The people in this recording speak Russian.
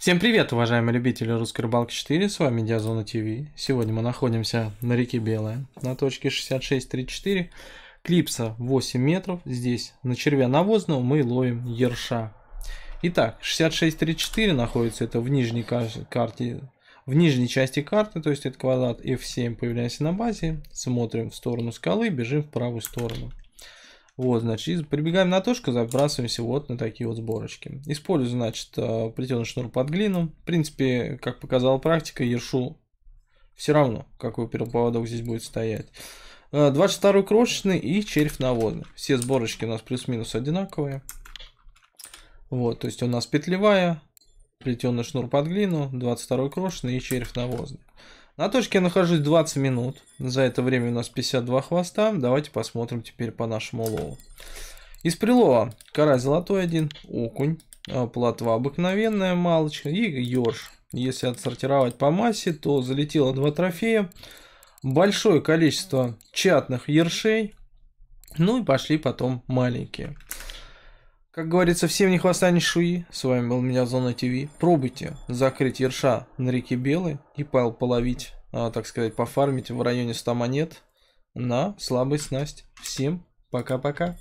Всем привет, уважаемые любители русской рыбалки 4, с вами Диазона ТВ. Сегодня мы находимся на реке Белая, на точке 6634, клипса 8 метров, здесь на червя навозного мы ловим ерша. Итак, 6634 находится это в нижней карте в нижней части карты, то есть это квадрат F7, появляемся на базе, смотрим в сторону скалы, бежим в правую сторону. Вот, значит, прибегаем на точку, забрасываемся вот на такие вот сборочки. Использую, значит, э, плетеный шнур под глину. В принципе, как показала практика, ершу все равно, какой переповодок здесь будет стоять. 22 э, крошечный и червь наводный. Все сборочки у нас плюс-минус одинаковые. Вот, то есть у нас петлевая, плетеный шнур под глину, 22 крошечный и червь навозный. На точке я нахожусь 20 минут. За это время у нас 52 хвоста. Давайте посмотрим теперь по нашему лову. Из прилова карась золотой один, окунь, а, плотва обыкновенная, малочка и ёрш. Если отсортировать по массе, то залетело два трофея. Большое количество чатных ершей. Ну и пошли потом маленькие. Как говорится, всем не хвоста ни шуи. С вами был меня Зона ТВ. Пробуйте закрыть ерша на реке Белой и пал половить, а, так сказать, пофармить в районе 100 монет на слабой снасть. Всем пока-пока.